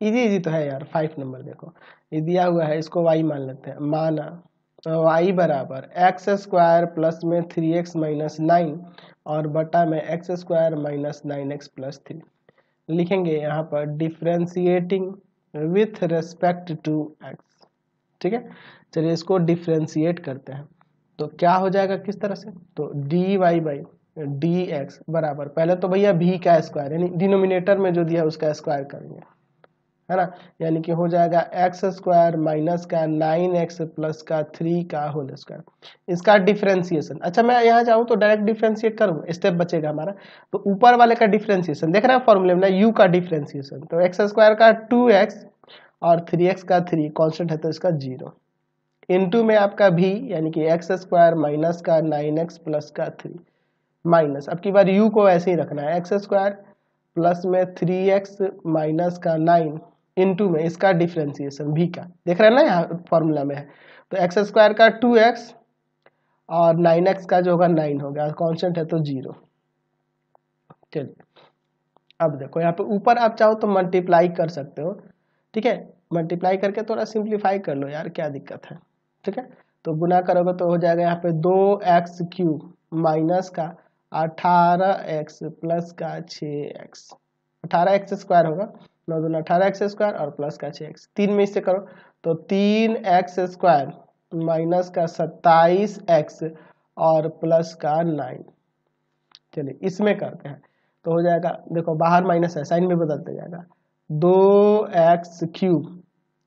easy easy तो है यार फाइव नंबर देखो ये दिया हुआ है इसको वाई मान लेते हैं माना वाई बराबर एक्स स्क्वायर प्लस में थ्री एक्स माइनस नाइन और बटा में X square minus nine X plus three लिखेंगे यहाँ पर differentiating with respect to X ठीक है चलिए इसको डिफ्रेंशिएट करते हैं तो क्या हो जाएगा किस तरह से तो D Y by D X बराबर पहले तो भैया भी का स्क्वायर यानी डिनोमिनेटर में जो दिया उसका स्क्वायर करेंगे है ना यानी कि हो जाएगा एक्स स्क्वायर माइनस का नाइन एक्स प्लस का थ्री का होल स्क्वायर इसका डिफ्रेंसिएशन अच्छा मैं यहाँ जाऊँ तो डायरेक्ट डिफ्रेंसिएट करूँ स्टेप बचेगा हमारा तो ऊपर वाले का डिफ्रेंसिएशन देख रहे हैं फॉर्मूले में यू का डिफ्रेंसिएशन तो एक्स स्क्वायर का टू एक्स और थ्री एक्स का थ्री कॉन्स्टेंट है तो इसका जीरो टू में आपका भी यानी कि एक्स स्क्वायर माइनस का नाइन एक्स प्लस का थ्री माइनस अब की बार यू को ऐसे ही रखना है एक्स स्क्वायर प्लस में थ्री एक्स माइनस का नाइन इनटू में इसका डिफ्रेंसिएशन भी का देख रहे हैं ना यहाँ फॉर्मूला में है तो एक्स स्क्वायर का टू एक्स और नाइन एक्स का जो होगा नाइन हो गया कॉन्स्टेंट है तो जीरो चलिए अब देखो यहाँ पे ऊपर आप चाहो तो मल्टीप्लाई कर सकते हो ठीक है मल्टीप्लाई करके थोड़ा सिंप्लीफाई कर लो यार क्या दिक्कत है ठीक है तो गुना करोगे तो हो जाएगा यहाँ पे दो एक्स क्यूब माइनस का अठारह एक्स प्लस का छ एक्स अठारह एक्स स्क्वायर होगा नौ दूना अठारह एक्स स्क्वायर और प्लस का छः एक्स तीन में इससे करो तो तीन एक्स स्क्वायर माइनस का सत्ताईस एक्स और प्लस का नाइन चलिए इसमें करते हैं तो हो जाएगा देखो बाहर माइनस है साइन में बदलते जाएगा दो एक्स क्यूब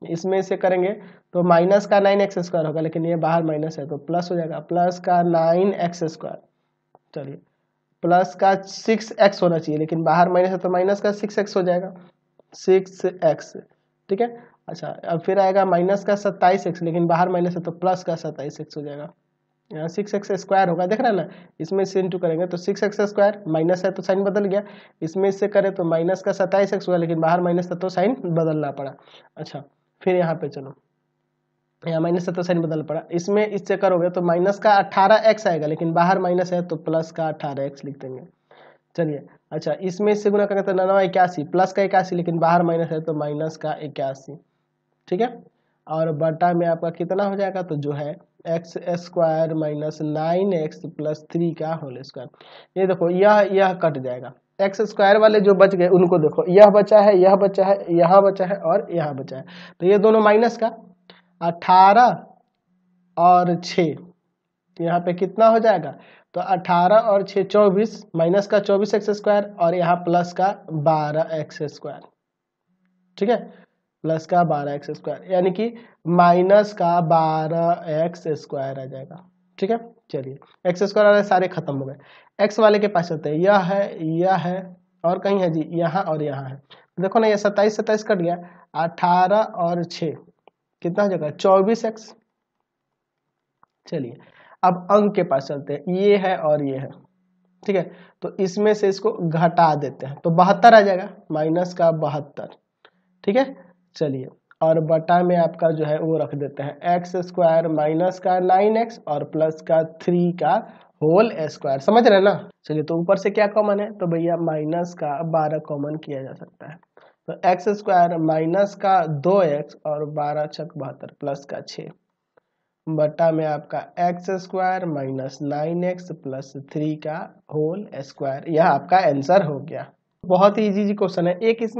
इसमें इसे करेंगे तो माइनस का नाइन एक्स स्क्वायर होगा लेकिन ये बाहर माइनस है तो प्लस हो जाएगा प्लस का नाइन एक्स स्क्वायर चलिए प्लस का सिक्स एक्स होना चाहिए लेकिन बाहर माइनस है तो माइनस का सिक्स एक्स हो जाएगा सिक्स एक्स ठीक है अच्छा अब फिर आएगा माइनस का सत्ताईस एक्स लेकिन बाहर माइनस है तो प्लस का सत्ताईस एक्स हो जाएगा यहाँ सिक्स एक्स स्क्वायर होगा देख रहे हैं ना इसमें से इंटू करेंगे तो सिक्स एक्स स्क्वायर माइनस है तो साइन बदल गया इसमें इससे करें तो माइनस का सत्ताईस एक्स हुआ लेकिन बाहर माइनस था तो साइन बदलना पड़ा अच्छा फिर यहाँ पे चलो यहाँ माइनस है तो साइन बदल पड़ा इसमें इससे करोगे तो माइनस का अट्ठारह एक्स आएगा लेकिन बाहर माइनस है तो प्लस का अट्ठारह एक्स लिख देंगे चलिए अच्छा इसमें से गुना करके तो नवा इक्यासी प्लस का इक्यासी लेकिन बाहर माइनस है तो माइनस का इक्यासी ठीक है और बटा में आपका कितना हो जाएगा तो जो है X square minus nine X plus three का होल स्क्वायर ये देखो यह यह कट जाएगा एक्स स्क्वायर वाले जो बच गए उनको देखो यह बचा है यह बचा है यहाँ बचा है और यहाँ बचा है तो ये दोनों माइनस का अठारह और छः यहाँ पे कितना हो जाएगा तो 18 और 6 24 माइनस का 24 एक्स स्क्वायर और यहाँ प्लस का 12 एक्स स्क्वायर ठीक है प्लस का 12 एक्स स्क्वायर यानी कि माइनस का 12 एक्स स्क्वायर आ जाएगा ठीक है चलिए एक्स स्क्वायर वाले सारे खत्म हो गए एक्स वाले के पास चलते हैं यह है यह है और कहीं है जी यहाँ और यहाँ है देखो ना ये सत्ताईस सत्ताईस कट गया अठारह और छ कितना हो जाएगा चौबीस एक्स चलिए अब अंक के पास चलते हैं ये है और ये है ठीक है तो इसमें से इसको घटा देते हैं तो बहत्तर आ जाएगा माइनस का बहत्तर ठीक है चलिए और बटा में आपका जो है वो रख देते हैं एक्स स्क्वायर माइनस का नाइन एक्स और प्लस का थ्री का होल स्क्वायर समझ रहे ना चलिए तो ऊपर से क्या कॉमन है तो भैया माइनस का बारह कॉमन किया जा सकता है तो एक्स स्क्वायर माइनस का दो एक्स और बारह छक बहत्तर प्लस का छः बट्टा में आपका X square minus nine X plus three का होल स्क्वायर यह आपका आंसर हो गया बहुत ही इजी क्वेश्चन है एक इसमें